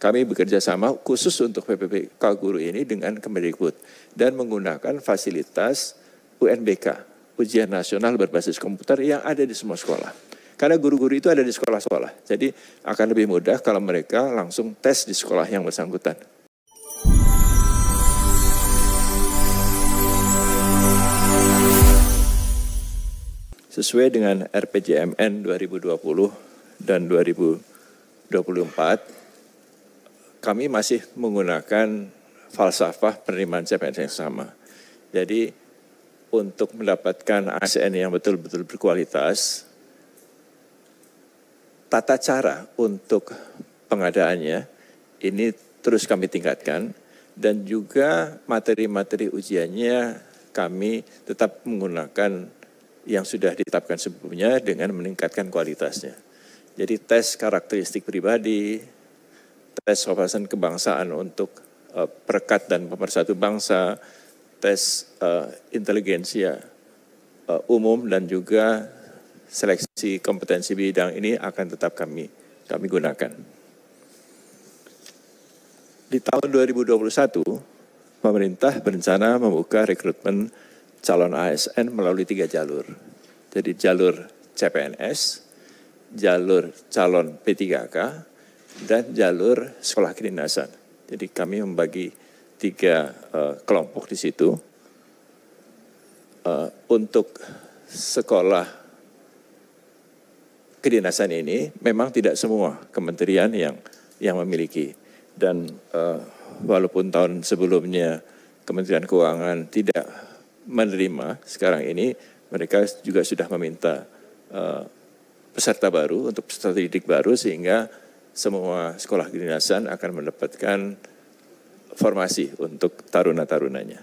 kami bekerja sama khusus untuk PPP Guru ini dengan Kemendikbud dan menggunakan fasilitas UNBK, ujian nasional berbasis komputer yang ada di semua sekolah. Karena guru-guru itu ada di sekolah-sekolah, jadi akan lebih mudah kalau mereka langsung tes di sekolah yang bersangkutan. sesuai dengan RPJMN 2020 dan 2024 kami masih menggunakan falsafah penerimaan CPNS yang sama. Jadi untuk mendapatkan ASN yang betul-betul berkualitas, tata cara untuk pengadaannya ini terus kami tingkatkan dan juga materi-materi ujiannya kami tetap menggunakan yang sudah ditetapkan sebelumnya dengan meningkatkan kualitasnya. Jadi tes karakteristik pribadi, tes wawasan kebangsaan untuk uh, perekat dan pemersatu bangsa, tes uh, inteligensia uh, umum dan juga seleksi kompetensi bidang ini akan tetap kami kami gunakan. Di tahun 2021, pemerintah berencana membuka rekrutmen calon ASN melalui tiga jalur. Jadi jalur CPNS, jalur calon P3K, dan jalur sekolah kedinasan. Jadi kami membagi tiga uh, kelompok di situ. Uh, untuk sekolah kedinasan ini memang tidak semua kementerian yang yang memiliki dan uh, walaupun tahun sebelumnya Kementerian Keuangan tidak menerima sekarang ini mereka juga sudah meminta uh, peserta baru untuk peserta didik baru sehingga semua sekolah kedinasan akan mendapatkan formasi untuk taruna-tarunanya.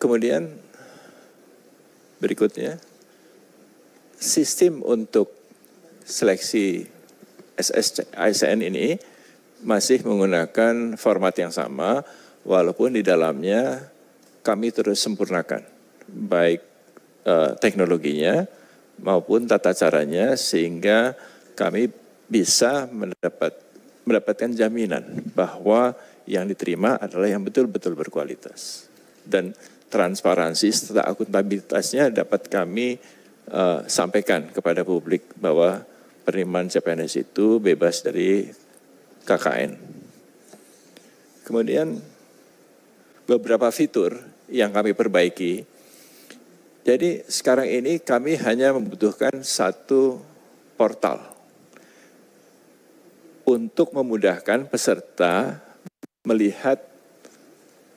Kemudian berikutnya, sistem untuk seleksi ASN ini masih menggunakan format yang sama, walaupun di dalamnya kami terus sempurnakan, baik eh, teknologinya maupun tata caranya, sehingga kami bisa mendapat mendapatkan jaminan bahwa yang diterima adalah yang betul-betul berkualitas dan transparansi serta akuntabilitasnya dapat kami uh, sampaikan kepada publik bahwa penerimaan CPNS itu bebas dari KKN. Kemudian beberapa fitur yang kami perbaiki. Jadi sekarang ini kami hanya membutuhkan satu portal untuk memudahkan peserta melihat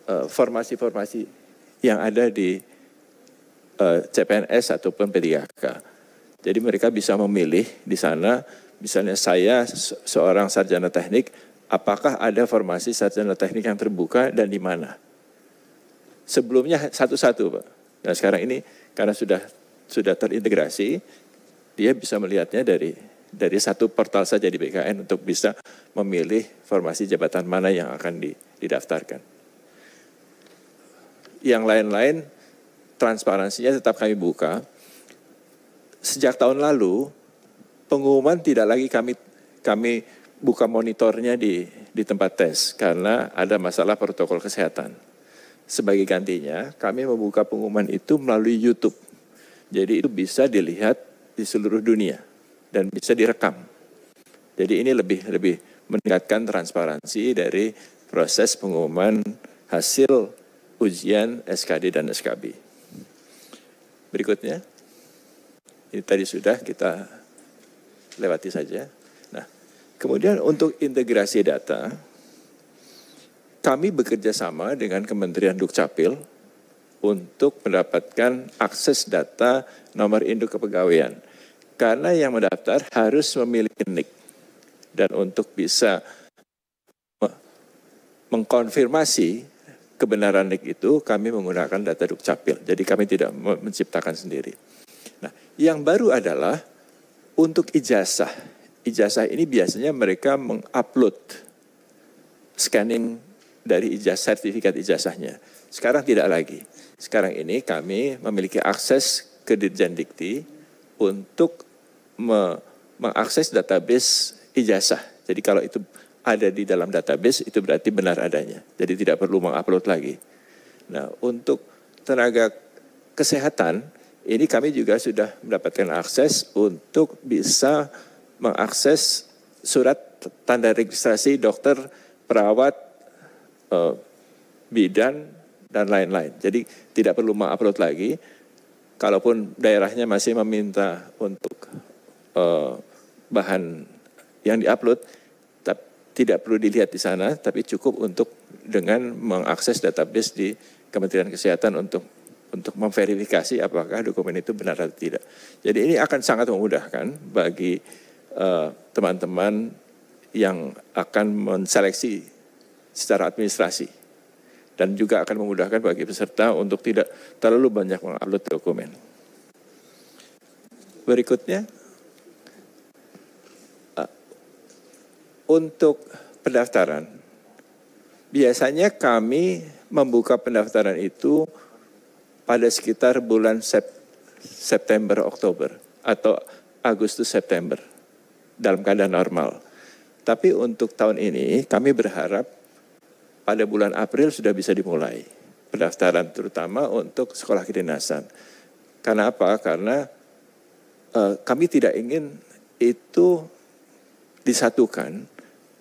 eh, formasi-formasi yang ada di eh, CPNS ataupun P3K. Jadi mereka bisa memilih di sana, misalnya saya seorang sarjana teknik, apakah ada formasi sarjana teknik yang terbuka dan di mana? Sebelumnya satu-satu, Pak. Nah sekarang ini karena sudah sudah terintegrasi, dia bisa melihatnya dari dari satu portal saja di BKN untuk bisa memilih formasi jabatan mana yang akan didaftarkan. Yang lain-lain transparansinya tetap kami buka. Sejak tahun lalu pengumuman tidak lagi kami kami buka monitornya di di tempat tes karena ada masalah protokol kesehatan. Sebagai gantinya, kami membuka pengumuman itu melalui YouTube. Jadi itu bisa dilihat di seluruh dunia dan bisa direkam. Jadi ini lebih lebih meningkatkan transparansi dari proses pengumuman hasil ujian SKD dan SKB. Berikutnya, ini tadi sudah kita lewati saja. Nah, kemudian untuk integrasi data, kami bekerja sama dengan Kementerian Dukcapil untuk mendapatkan akses data nomor induk kepegawaian karena yang mendaftar harus memiliki NIK. Dan untuk bisa mengkonfirmasi kebenaran NIK itu, kami menggunakan data Dukcapil. Jadi kami tidak menciptakan sendiri. Nah, yang baru adalah untuk ijazah. Ijazah ini biasanya mereka mengupload scanning dari ijazah sertifikat ijazahnya. Sekarang tidak lagi. Sekarang ini kami memiliki akses ke Dirjen Dikti untuk me mengakses database ijazah. Jadi kalau itu ada di dalam database itu berarti benar adanya. Jadi tidak perlu mengupload lagi. Nah, untuk tenaga kesehatan ini kami juga sudah mendapatkan akses untuk bisa mengakses surat tanda registrasi dokter, perawat, eh, bidan dan lain-lain. Jadi tidak perlu mengupload lagi. Kalaupun daerahnya masih meminta untuk uh, bahan yang diupload tidak perlu dilihat di sana tapi cukup untuk dengan mengakses database di Kementerian Kesehatan untuk untuk memverifikasi apakah dokumen itu benar atau tidak. Jadi ini akan sangat memudahkan bagi eh, teman-teman uh, yang akan menseleksi secara administrasi dan juga akan memudahkan bagi peserta untuk tidak terlalu banyak mengupload dokumen. Berikutnya untuk pendaftaran. Biasanya kami membuka pendaftaran itu pada sekitar bulan Sep September Oktober atau Agustus September dalam keadaan normal. Tapi untuk tahun ini kami berharap pada bulan April sudah bisa dimulai pendaftaran terutama untuk sekolah kedinasan. Karena apa? Karena uh, kami tidak ingin itu disatukan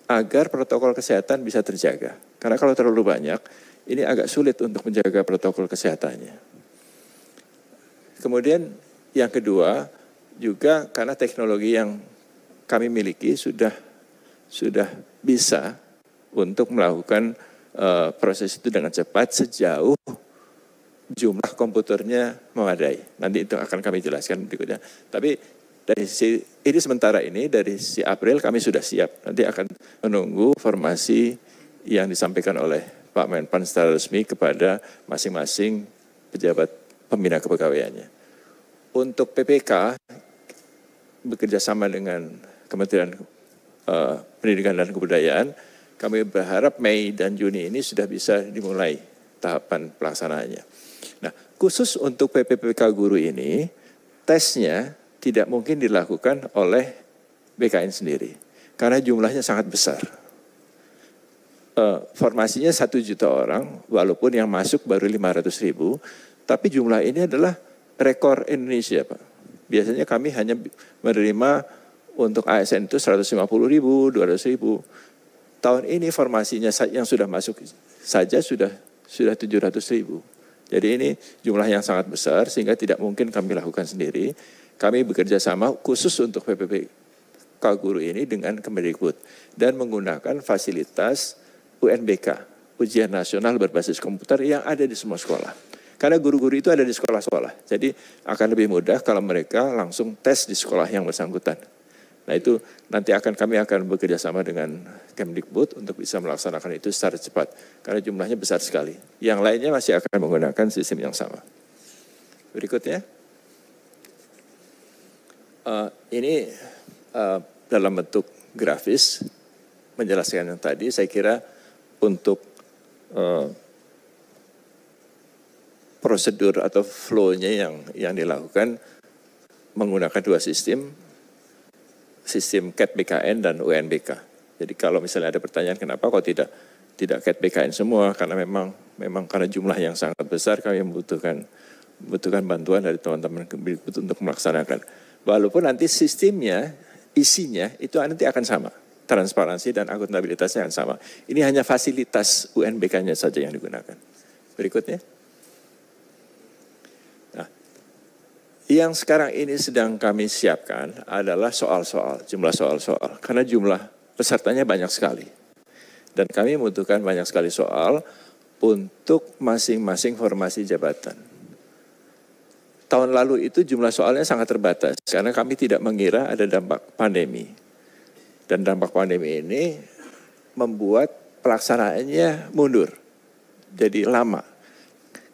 agar protokol kesehatan bisa terjaga. Karena kalau terlalu banyak, ini agak sulit untuk menjaga protokol kesehatannya. Kemudian yang kedua juga karena teknologi yang kami miliki sudah sudah bisa untuk melakukan uh, proses itu dengan cepat sejauh jumlah komputernya memadai. Nanti itu akan kami jelaskan berikutnya. Tapi dari si ini sementara ini dari si April kami sudah siap. Nanti akan menunggu formasi yang disampaikan oleh Pak Menpan secara resmi kepada masing-masing pejabat pembina kepegawaiannya. Untuk PPK bekerja sama dengan Kementerian uh, Pendidikan dan Kebudayaan, kami berharap Mei dan Juni ini sudah bisa dimulai tahapan pelaksanaannya. Nah, khusus untuk PPPK guru ini, tesnya tidak mungkin dilakukan oleh BKN sendiri karena jumlahnya sangat besar. E, formasinya satu juta orang, walaupun yang masuk baru 500 ribu, tapi jumlah ini adalah rekor Indonesia, Pak. Biasanya kami hanya menerima untuk ASN itu 150 ribu, 200 ribu. Tahun ini formasinya yang sudah masuk saja sudah sudah 700 ribu. Jadi ini jumlah yang sangat besar sehingga tidak mungkin kami lakukan sendiri. Kami bekerja sama khusus untuk PPP Kaguru ini dengan Kemendikbud dan menggunakan fasilitas UNBK, ujian nasional berbasis komputer yang ada di semua sekolah. Karena guru-guru itu ada di sekolah-sekolah. Jadi akan lebih mudah kalau mereka langsung tes di sekolah yang bersangkutan. Nah itu nanti akan kami akan bekerja sama dengan Kemdikbud untuk bisa melaksanakan itu secara cepat karena jumlahnya besar sekali. Yang lainnya masih akan menggunakan sistem yang sama. Berikutnya. Uh, ini uh, dalam bentuk grafis menjelaskan yang tadi. Saya kira untuk uh, prosedur atau flow-nya yang yang dilakukan menggunakan dua sistem, sistem CAT BKN dan UNBK. Jadi kalau misalnya ada pertanyaan kenapa kok tidak tidak CAT BKN semua karena memang memang karena jumlah yang sangat besar kami membutuhkan membutuhkan bantuan dari teman-teman untuk melaksanakan. Walaupun nanti sistemnya, isinya itu nanti akan sama. Transparansi dan akuntabilitasnya akan sama. Ini hanya fasilitas UNBK-nya saja yang digunakan. Berikutnya. Nah, yang sekarang ini sedang kami siapkan adalah soal-soal, jumlah soal-soal. Karena jumlah pesertanya banyak sekali. Dan kami membutuhkan banyak sekali soal untuk masing-masing formasi jabatan tahun lalu itu jumlah soalnya sangat terbatas karena kami tidak mengira ada dampak pandemi. Dan dampak pandemi ini membuat pelaksanaannya mundur. Jadi lama.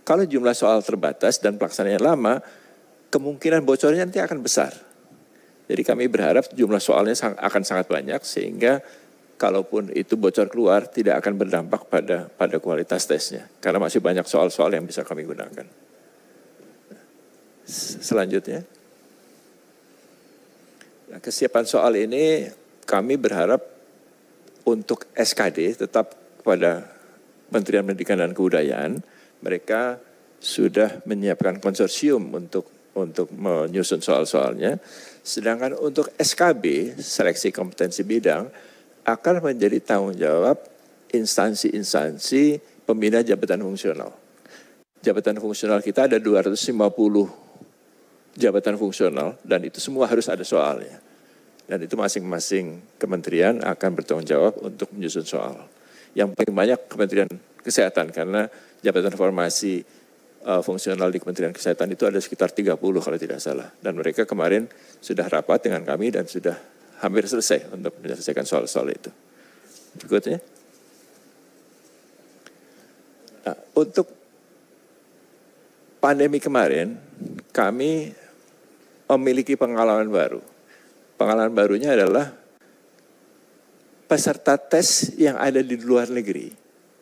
Kalau jumlah soal terbatas dan pelaksanaannya lama, kemungkinan bocornya nanti akan besar. Jadi kami berharap jumlah soalnya akan sangat banyak sehingga kalaupun itu bocor keluar tidak akan berdampak pada pada kualitas tesnya karena masih banyak soal-soal yang bisa kami gunakan selanjutnya. Nah, kesiapan soal ini kami berharap untuk SKD tetap kepada Kementerian Pendidikan dan Kebudayaan, mereka sudah menyiapkan konsorsium untuk untuk menyusun soal-soalnya. Sedangkan untuk SKB, seleksi kompetensi bidang, akan menjadi tanggung jawab instansi-instansi pembina jabatan fungsional. Jabatan fungsional kita ada 250 jabatan fungsional dan itu semua harus ada soalnya. Dan itu masing-masing kementerian akan bertanggung jawab untuk menyusun soal. Yang paling banyak Kementerian Kesehatan karena jabatan formasi uh, fungsional di Kementerian Kesehatan itu ada sekitar 30 kalau tidak salah. Dan mereka kemarin sudah rapat dengan kami dan sudah hampir selesai untuk menyelesaikan soal-soal itu. Berikutnya. Nah, untuk pandemi kemarin, kami memiliki pengalaman baru. Pengalaman barunya adalah peserta tes yang ada di luar negeri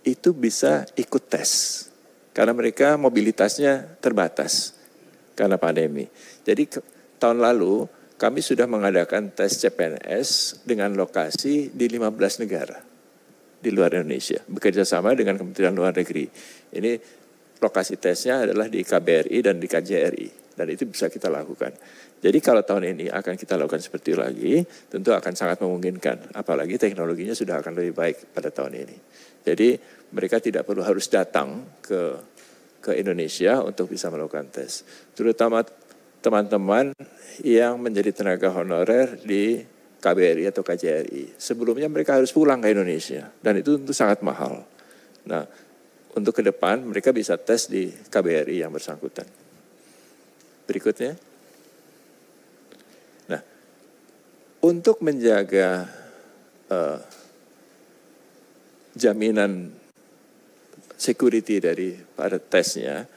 itu bisa ikut tes karena mereka mobilitasnya terbatas karena pandemi. Jadi tahun lalu kami sudah mengadakan tes CPNS dengan lokasi di 15 negara di luar Indonesia bekerja sama dengan Kementerian Luar Negeri. Ini lokasi tesnya adalah di KBRI dan di KJRI. Dan itu bisa kita lakukan. Jadi kalau tahun ini akan kita lakukan seperti lagi, tentu akan sangat memungkinkan. Apalagi teknologinya sudah akan lebih baik pada tahun ini. Jadi mereka tidak perlu harus datang ke ke Indonesia untuk bisa melakukan tes. Terutama teman-teman yang menjadi tenaga honorer di KBRI atau KJRI. Sebelumnya mereka harus pulang ke Indonesia dan itu tentu sangat mahal. Nah, untuk ke depan mereka bisa tes di KBRI yang bersangkutan. Berikutnya. Nah, untuk menjaga uh, jaminan security dari pada tesnya,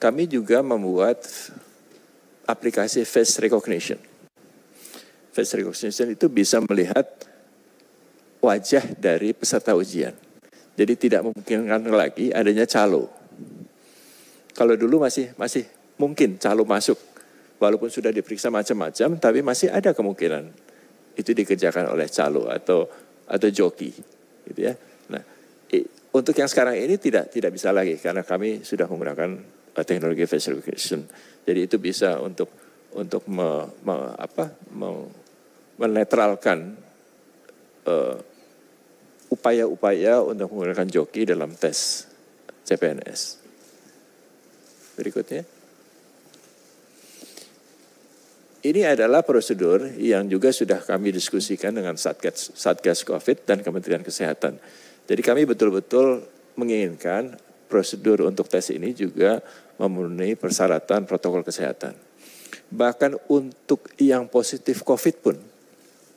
kami juga membuat aplikasi face recognition. Face recognition itu bisa melihat wajah dari peserta ujian. Jadi tidak memungkinkan lagi adanya calo. Kalau dulu masih masih mungkin calo masuk, walaupun sudah diperiksa macam-macam, tapi masih ada kemungkinan itu dikerjakan oleh calo atau atau joki, gitu ya. Nah, untuk yang sekarang ini tidak tidak bisa lagi karena kami sudah menggunakan eh, teknologi facial recognition. Jadi itu bisa untuk untuk me, me, apa, me, menetralkan uh, upaya-upaya untuk menggunakan joki dalam tes CPNS. Berikutnya. Ini adalah prosedur yang juga sudah kami diskusikan dengan Satgas, Satgas COVID dan Kementerian Kesehatan. Jadi kami betul-betul menginginkan prosedur untuk tes ini juga memenuhi persyaratan protokol kesehatan. Bahkan untuk yang positif COVID pun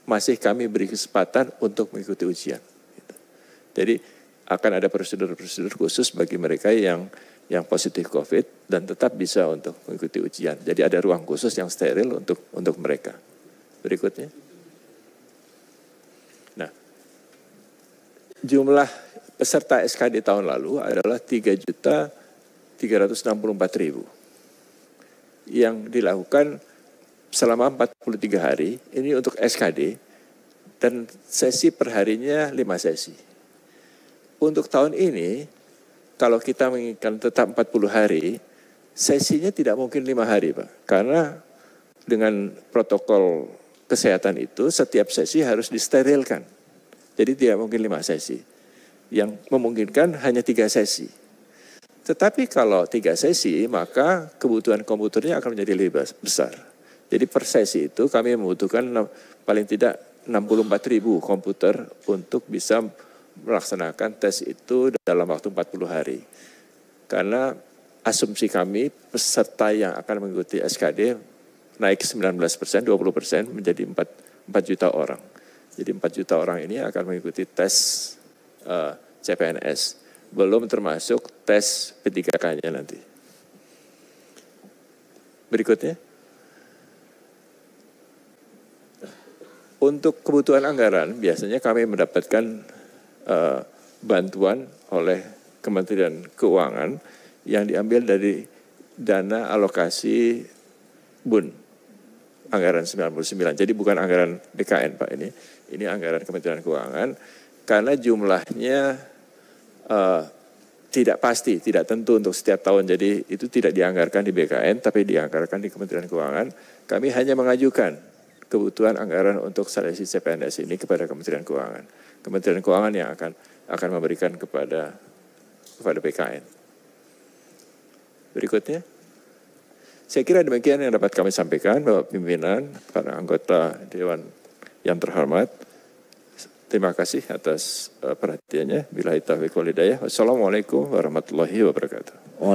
masih kami beri kesempatan untuk mengikuti ujian. Jadi akan ada prosedur-prosedur khusus bagi mereka yang yang positif COVID dan tetap bisa untuk mengikuti ujian. Jadi ada ruang khusus yang steril untuk untuk mereka. Berikutnya. Nah, jumlah peserta SKD tahun lalu adalah 3 juta 364 ribu. Yang dilakukan selama 43 hari, ini untuk SKD, dan sesi perharinya 5 sesi. Untuk tahun ini, kalau kita menginginkan tetap 40 hari, sesinya tidak mungkin lima hari, Pak. Karena dengan protokol kesehatan itu, setiap sesi harus disterilkan. Jadi tidak mungkin lima sesi. Yang memungkinkan hanya tiga sesi. Tetapi kalau tiga sesi, maka kebutuhan komputernya akan menjadi lebih besar. Jadi per sesi itu kami membutuhkan paling tidak 64 ribu komputer untuk bisa melaksanakan tes itu dalam waktu 40 hari. Karena asumsi kami peserta yang akan mengikuti SKD naik 19 persen, 20 persen menjadi 4, 4 juta orang. Jadi 4 juta orang ini akan mengikuti tes uh, eh, CPNS. Belum termasuk tes P3K-nya nanti. Berikutnya. Untuk kebutuhan anggaran, biasanya kami mendapatkan uh, bantuan oleh Kementerian Keuangan yang diambil dari dana alokasi BUN anggaran 99. Jadi bukan anggaran BKN Pak ini. Ini anggaran Kementerian Keuangan karena jumlahnya uh, tidak pasti, tidak tentu untuk setiap tahun. Jadi itu tidak dianggarkan di BKN tapi dianggarkan di Kementerian Keuangan. Kami hanya mengajukan kebutuhan anggaran untuk seleksi CPNS ini kepada Kementerian Keuangan. Kementerian Keuangan yang akan akan memberikan kepada kepada PKN. Berikutnya. Saya kira demikian yang dapat kami sampaikan bahwa pimpinan, para anggota dewan yang terhormat. Terima kasih atas eh, perhatiannya. Bila hitawi Wassalamualaikum warahmatullahi wabarakatuh.